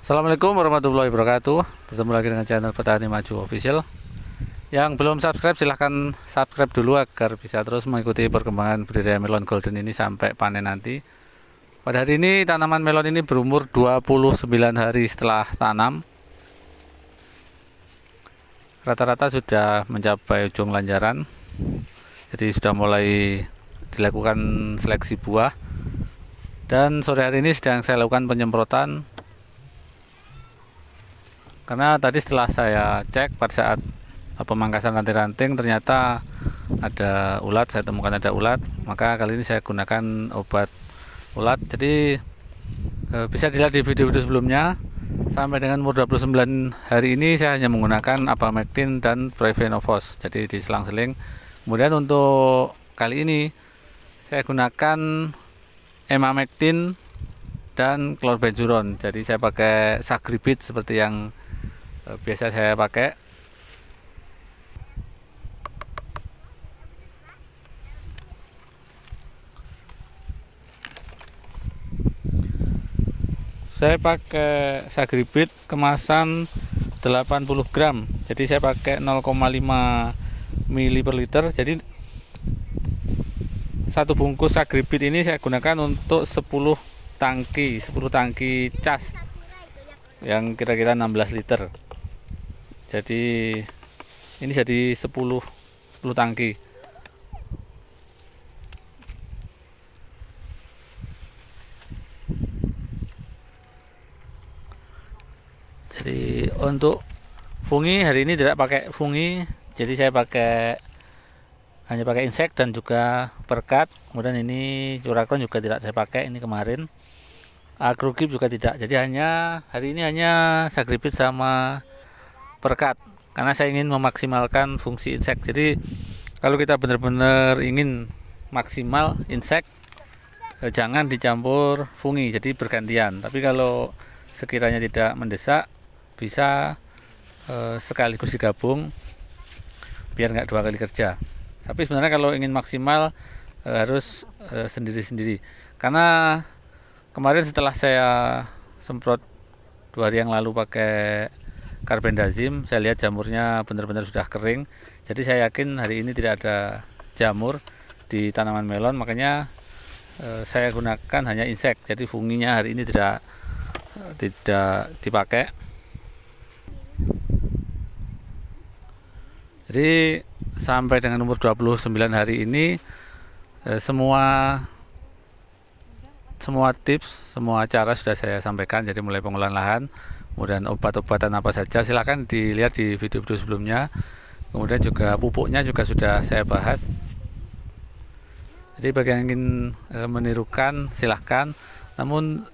Assalamualaikum warahmatullahi wabarakatuh Bertemu lagi dengan channel Petani Maju Official Yang belum subscribe silahkan subscribe dulu agar bisa terus mengikuti perkembangan budidaya melon golden ini sampai panen nanti Pada hari ini tanaman melon ini berumur 29 hari setelah tanam Rata-rata sudah mencapai ujung lanjaran Jadi sudah mulai dilakukan seleksi buah Dan sore hari ini sedang saya lakukan penyemprotan karena tadi setelah saya cek pada saat eh, pemangkasan ranting ranting ternyata ada ulat saya temukan ada ulat maka kali ini saya gunakan obat ulat jadi eh, bisa dilihat di video-video sebelumnya sampai dengan umur 29 hari ini saya hanya menggunakan abamectin dan prevenofos jadi di selang-seling kemudian untuk kali ini saya gunakan emamectin dan klorbenzuron jadi saya pakai sagribit seperti yang Eh, biasa saya pakai saya pakai sagribit kemasan 80 gram jadi saya pakai 0,5 mili per liter jadi satu bungkus sagribit ini saya gunakan untuk 10 tangki 10 tangki cas yang kira-kira 16 liter jadi ini jadi 10 10 tangki jadi untuk fungi hari ini tidak pakai fungi jadi saya pakai hanya pakai insek dan juga perkat kemudian ini curakron juga tidak saya pakai ini kemarin agrokip juga tidak jadi hanya hari ini hanya sagripit sama perkat karena saya ingin memaksimalkan fungsi insek jadi kalau kita benar-benar ingin maksimal insek eh, jangan dicampur fungi jadi bergantian tapi kalau sekiranya tidak mendesak bisa eh, sekaligus digabung biar nggak dua kali kerja tapi sebenarnya kalau ingin maksimal eh, harus eh, sendiri-sendiri karena kemarin setelah saya semprot dua hari yang lalu pakai karbendazim saya lihat jamurnya benar-benar sudah kering jadi saya yakin hari ini tidak ada jamur di tanaman melon makanya eh, saya gunakan hanya insek jadi funginya hari ini tidak eh, tidak dipakai jadi sampai dengan umur 29 hari ini eh, semua semua tips, semua cara sudah saya sampaikan jadi mulai pengolahan lahan kemudian obat-obatan apa saja silahkan dilihat di video-video sebelumnya kemudian juga pupuknya juga sudah saya bahas jadi bagi yang ingin eh, menirukan silahkan namun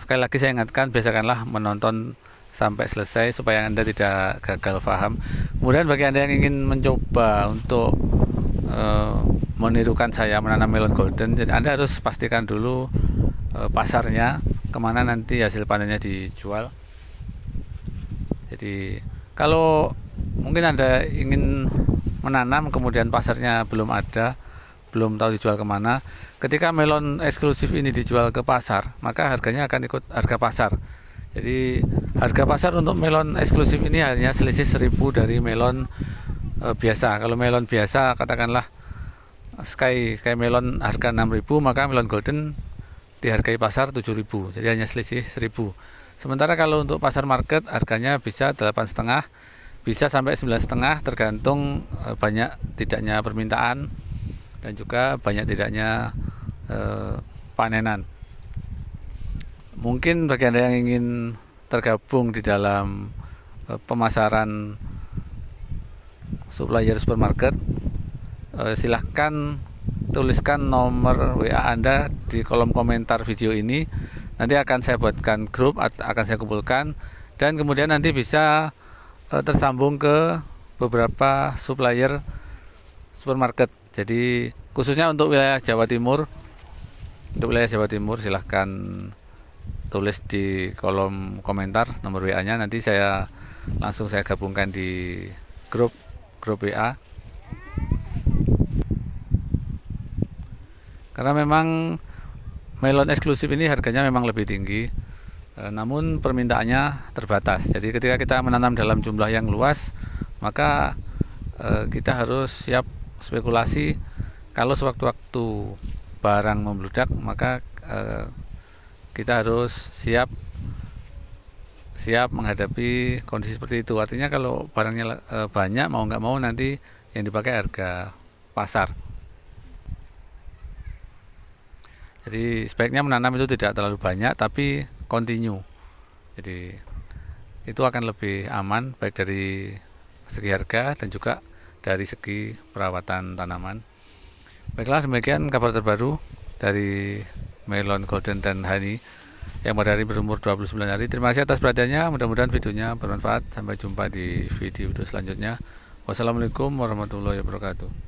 sekali lagi saya ingatkan biasakanlah menonton sampai selesai supaya anda tidak gagal paham kemudian bagi anda yang ingin mencoba untuk uh, menirukan saya menanam melon golden jadi anda harus pastikan dulu uh, pasarnya kemana nanti hasil panennya dijual jadi kalau mungkin anda ingin menanam kemudian pasarnya belum ada belum tahu dijual kemana ketika melon eksklusif ini dijual ke pasar maka harganya akan ikut harga pasar jadi harga pasar untuk melon eksklusif ini hanya selisih 1000 dari melon e, biasa kalau melon biasa katakanlah sky sky melon harga 6000 maka melon golden dihargai pasar 7000 jadi hanya selisih 1000 Sementara kalau untuk pasar market harganya bisa setengah bisa sampai setengah tergantung eh, banyak tidaknya permintaan dan juga banyak tidaknya eh, panenan. Mungkin bagi Anda yang ingin tergabung di dalam eh, pemasaran supplier supermarket eh, silahkan tuliskan nomor WA Anda di kolom komentar video ini nanti akan saya buatkan grup akan saya kumpulkan dan kemudian nanti bisa uh, tersambung ke beberapa supplier supermarket jadi khususnya untuk wilayah Jawa Timur untuk wilayah Jawa Timur silahkan tulis di kolom komentar nomor WA nya nanti saya langsung saya gabungkan di grup grup WA karena memang melon eksklusif ini harganya memang lebih tinggi e, namun permintaannya terbatas jadi ketika kita menanam dalam jumlah yang luas maka e, kita harus siap spekulasi kalau sewaktu-waktu barang membludak maka e, kita harus siap siap menghadapi kondisi seperti itu. Artinya kalau barangnya banyak mau nggak mau nanti yang dipakai harga pasar. Jadi sebaiknya menanam itu tidak terlalu banyak tapi continue. Jadi itu akan lebih aman baik dari segi harga dan juga dari segi perawatan tanaman. Baiklah demikian kabar terbaru dari Melon Golden dan Honey yang pada hari berumur 29 hari. Terima kasih atas perhatiannya. Mudah-mudahan videonya bermanfaat. Sampai jumpa di video selanjutnya. Wassalamualaikum warahmatullahi wabarakatuh.